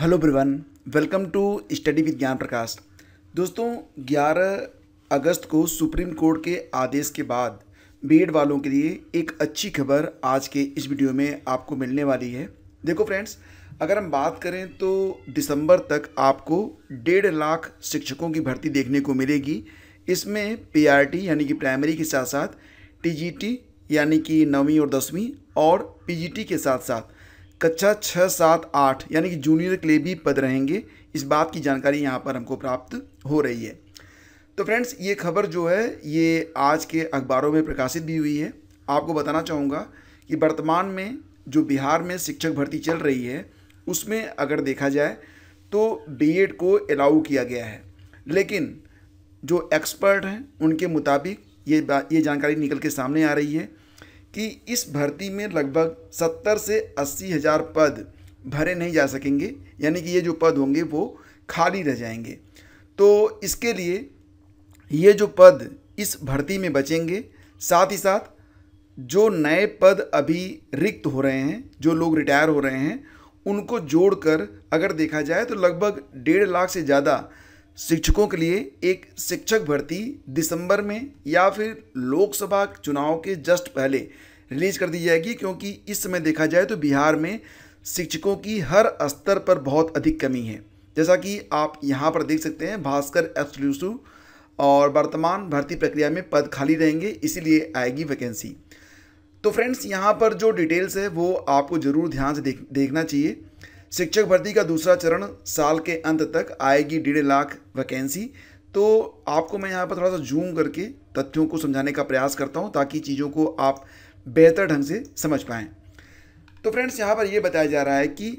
hello ब्रिवन welcome to study with Gyan Prakash दोस्तों 11 अगस्त को सुप्रीम कोर्ट के आदेश के बाद बीएड वालों के लिए एक अच्छी खबर आज के इस वीडियो में आपको मिलने वाली है देखो फ्रेंड्स अगर हम बात करें तो दिसंबर तक आपको डेढ़ लाख शिक्षकों की भर्ती देखने को मिलेगी इसमें पीआरटी यानी कि प्राइमरी के साथ साथ टीजीटी यानी कि नौवीं और दसवीं और पीजीटी के साथ साथ कक्षा छः सात आठ यानी कि जूनियर के लिए भी पद रहेंगे इस बात की जानकारी यहाँ पर हमको प्राप्त हो रही है तो फ्रेंड्स ये खबर जो है ये आज के अखबारों में प्रकाशित भी हुई है आपको बताना चाहूँगा कि वर्तमान में जो बिहार में शिक्षक भर्ती चल रही है उसमें अगर देखा जाए तो बी को अलाउ किया गया है लेकिन जो एक्सपर्ट हैं उनके मुताबिक ये ये जानकारी निकल के सामने आ रही है कि इस भर्ती में लगभग सत्तर से अस्सी हज़ार पद भरे नहीं जा सकेंगे यानी कि ये जो पद होंगे वो खाली रह जाएंगे तो इसके लिए ये जो पद इस भर्ती में बचेंगे साथ ही साथ जो नए पद अभी रिक्त हो रहे हैं जो लोग रिटायर हो रहे हैं उनको जोड़कर अगर देखा जाए तो लगभग डेढ़ लाख से ज़्यादा शिक्षकों के लिए एक शिक्षक भर्ती दिसंबर में या फिर लोकसभा चुनाव के जस्ट पहले रिलीज कर दी जाएगी क्योंकि इस समय देखा जाए तो बिहार में शिक्षकों की हर स्तर पर बहुत अधिक कमी है जैसा कि आप यहाँ पर देख सकते हैं भास्कर एक्सक्लूसिव और वर्तमान भर्ती प्रक्रिया में पद खाली रहेंगे इसीलिए आएगी वैकेंसी तो फ्रेंड्स यहाँ पर जो डिटेल्स है वो आपको ज़रूर ध्यान से देख देखना चाहिए शिक्षक भर्ती का दूसरा चरण साल के अंत तक आएगी डेढ़ लाख वैकेंसी तो आपको मैं यहाँ पर थोड़ा सा जूम करके तथ्यों को समझाने का प्रयास करता हूँ ताकि चीज़ों को आप बेहतर ढंग से समझ पाएँ तो फ्रेंड्स यहाँ पर ये बताया जा रहा है कि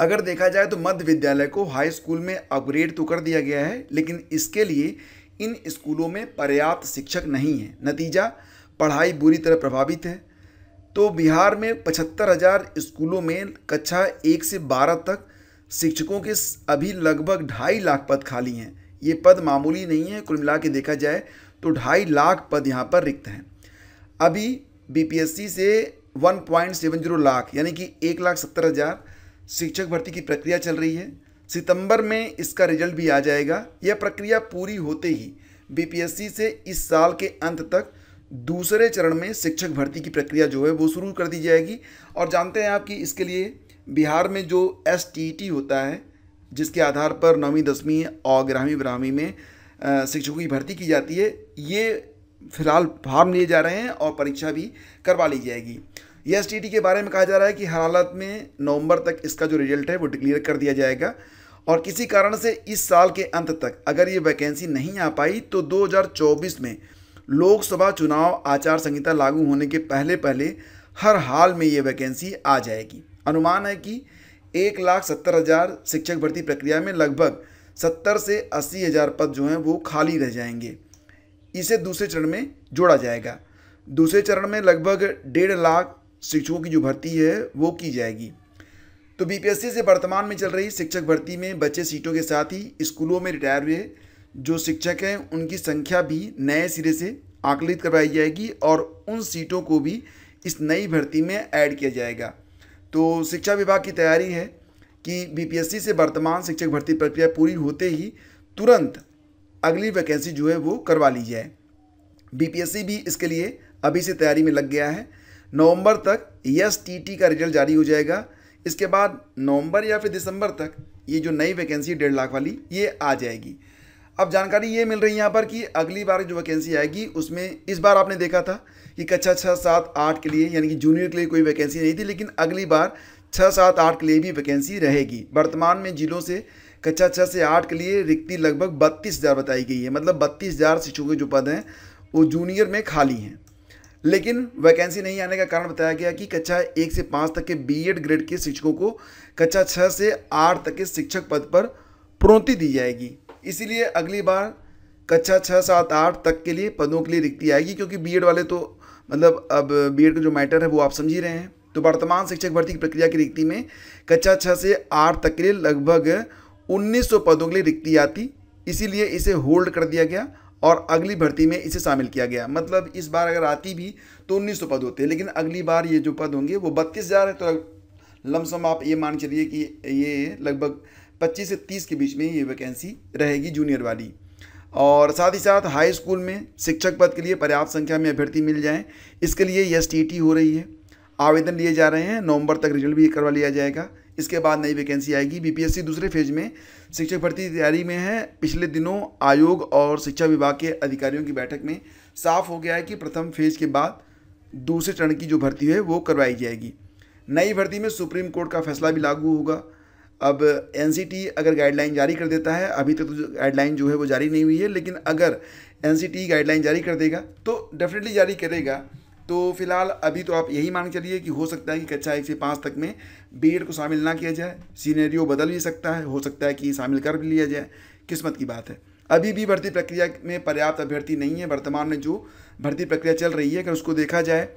अगर देखा जाए तो मध्य विद्यालय को हाई स्कूल में अपग्रेड तो कर दिया गया है लेकिन इसके लिए इन स्कूलों में पर्याप्त शिक्षक नहीं है नतीजा पढ़ाई बुरी तरह प्रभावित है तो बिहार में पचहत्तर हज़ार स्कूलों में कक्षा एक से बारह तक शिक्षकों के अभी लगभग ढाई लाख पद खाली हैं ये पद मामूली नहीं है कुल मिला के देखा जाए तो ढाई लाख पद यहाँ पर रिक्त हैं अभी बीपीएससी से 1.70 लाख यानी कि एक लाख सत्तर हज़ार शिक्षक भर्ती की प्रक्रिया चल रही है सितंबर में इसका रिजल्ट भी आ जाएगा यह प्रक्रिया पूरी होते ही बीपीएससी से इस साल के अंत तक दूसरे चरण में शिक्षक भर्ती की प्रक्रिया जो है वो शुरू कर दी जाएगी और जानते हैं आप कि इसके लिए बिहार में जो एस e होता है जिसके आधार पर नौवीं दसवीं और ग्रामीण ब्राह्मी में शिक्षकों की भर्ती की जाती है ये फिलहाल फार्म लिए जा रहे हैं और परीक्षा भी करवा ली जाएगी एस टी e के बारे में कहा जा रहा है कि हर हालत में नवंबर तक इसका जो रिजल्ट है वो डिक्लेयर कर दिया जाएगा और किसी कारण से इस साल के अंत तक अगर ये वैकेंसी नहीं आ पाई तो 2024 में लोकसभा चुनाव आचार संहिता लागू होने के पहले पहले हर हाल में ये वैकेंसी आ जाएगी अनुमान है कि एक लाख सत्तर हज़ार शिक्षक भर्ती प्रक्रिया में लगभग सत्तर से अस्सी हज़ार पद जो हैं वो खाली रह जाएंगे इसे दूसरे चरण में जोड़ा जाएगा दूसरे चरण में लगभग डेढ़ लाख शिक्षकों की जो भर्ती है वो की जाएगी तो बीपीएससी से वर्तमान में चल रही शिक्षक भर्ती में बच्चे सीटों के साथ ही स्कूलों में रिटायर हुए जो शिक्षक हैं उनकी संख्या भी नए सिरे से आकलित करवाई जाएगी और उन सीटों को भी इस नई भर्ती में ऐड किया जाएगा तो शिक्षा विभाग की तैयारी है कि बीपीएससी से वर्तमान शिक्षक भर्ती प्रक्रिया पूरी होते ही तुरंत अगली वैकेंसी जो है वो करवा ली जाए बीपीएससी भी इसके लिए अभी से तैयारी में लग गया है नवंबर तक टी का रिजल्ट जारी हो जाएगा इसके बाद नवंबर या फिर दिसंबर तक ये जो नई वैकेंसी डेढ़ लाख वाली ये आ जाएगी अब जानकारी ये मिल रही है यहाँ पर कि अगली बार जो वैकेंसी आएगी उसमें इस बार आपने देखा था कि कक्षा छः सात आठ के लिए यानी कि जूनियर के लिए कोई वैकेंसी नहीं थी लेकिन अगली बार छः सात आठ के लिए भी वैकेंसी रहेगी वर्तमान में जिलों से कक्षा छः से आठ के लिए रिक्ति लगभग बत्तीस हज़ार बताई गई है मतलब बत्तीस हज़ार के जो पद हैं वो जूनियर में खाली हैं लेकिन वैकेंसी नहीं आने का कारण बताया गया कि कक्षा एक से पाँच तक के बीएड ग्रेड के शिक्षकों को कक्षा छः से आठ तक के शिक्षक पद पर प्रोन्नति दी जाएगी इसीलिए अगली बार कक्षा छः सात आठ तक के लिए पदों के लिए रिक्ति आएगी क्योंकि बी वाले तो मतलब अब बी का जो मैटर है वो आप समझ ही रहे हैं तो वर्तमान शिक्षक भर्ती की प्रक्रिया की रिक्ति में कक्षा छः से आठ तक के लिए लगभग 1900 पदों के लिए रिक्ति आती इसीलिए इसे होल्ड कर दिया गया और अगली भर्ती में इसे शामिल किया गया मतलब इस बार अगर आती भी तो उन्नीस सौ पद होते हैं लेकिन अगली बार ये जो पद होंगे वो बत्तीस हज़ार है तो लमसम आप ये मान चलिए कि ये लगभग पच्चीस से तीस के बीच में ये वैकेंसी रहेगी जूनियर वाली और साथ ही साथ हाई स्कूल में शिक्षक पद के लिए पर्याप्त संख्या में अभ्यर्थी मिल जाएं इसके लिए एस टी हो रही है आवेदन लिए जा रहे हैं नवंबर तक रिजल्ट भी करवा लिया जाएगा इसके बाद नई वैकेंसी आएगी बीपीएससी दूसरे फेज में शिक्षक भर्ती तैयारी में है पिछले दिनों आयोग और शिक्षा विभाग के अधिकारियों की बैठक में साफ हो गया है कि प्रथम फेज के बाद दूसरे चरण की जो भर्ती है वो करवाई जाएगी नई भर्ती में सुप्रीम कोर्ट का फैसला भी लागू होगा अब एन अगर गाइडलाइन जारी कर देता है अभी तक तो गाइडलाइन जो है वो जारी नहीं हुई है लेकिन अगर एन गाइडलाइन जारी कर देगा तो डेफिनेटली जारी करेगा तो फिलहाल अभी तो आप यही मान चलिए कि हो सकता है कि कक्षा एक से पाँच तक में बी को शामिल ना किया जाए सीनेरियो बदल भी सकता है हो सकता है कि शामिल कर भी लिया जाए किस्मत की बात है अभी भी भर्ती प्रक्रिया में पर्याप्त अभ्यर्थी नहीं है वर्तमान में जो भर्ती प्रक्रिया चल रही है अगर उसको देखा जाए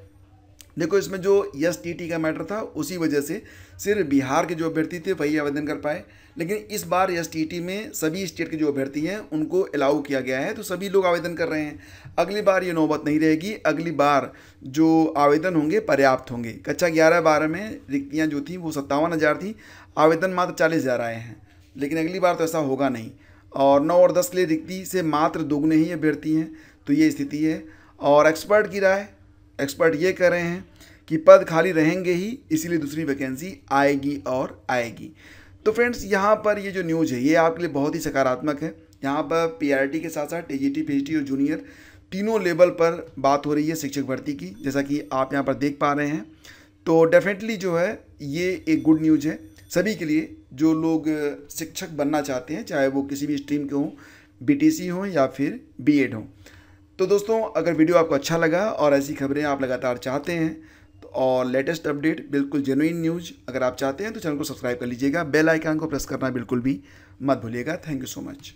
देखो इसमें जो यस टी टी का मैटर था उसी वजह से सिर्फ बिहार के जो अभ्यर्थी थे वही आवेदन कर पाए लेकिन इस बार एस टी टी में सभी स्टेट के जो अभ्यर्थी हैं उनको अलाउ किया गया है तो सभी लोग आवेदन कर रहे हैं अगली बार ये नौबत नहीं रहेगी अगली बार जो आवेदन होंगे पर्याप्त होंगे कक्षा ग्यारह बारह में रिक्तियाँ जो थी वो सत्तावन हज़ार थी आवेदन मात्र चालीस हज़ार आए हैं लेकिन अगली बार तो ऐसा होगा नहीं और नौ और दस के लिए रिक्ति से मात्र दोगुने ही अभ्यर्थी हैं तो ये स्थिति है और एक्सपर्ट की राय एक्सपर्ट ये कह रहे हैं कि पद खाली रहेंगे ही इसीलिए दूसरी वैकेंसी आएगी और आएगी तो फ्रेंड्स यहाँ पर ये जो न्यूज़ है ये आपके लिए बहुत ही सकारात्मक है यहाँ पर पी के साथ साथ टी जी और जूनियर तीनों लेवल पर बात हो रही है शिक्षक भर्ती की जैसा कि आप यहाँ पर देख पा रहे हैं तो डेफिनेटली जो है ये एक गुड न्यूज़ है सभी के लिए जो लोग शिक्षक बनना चाहते हैं चाहे वो किसी भी स्ट्रीम के हों बी हों या फिर एड हों तो दोस्तों अगर वीडियो आपको अच्छा लगा और ऐसी खबरें आप लगातार चाहते हैं तो और लेटेस्ट अपडेट बिल्कुल जेनुइन न्यूज़ अगर आप चाहते हैं तो चैनल को सब्सक्राइब कर लीजिएगा बेल आइकन को प्रेस करना बिल्कुल भी मत भूलिएगा थैंक यू सो मच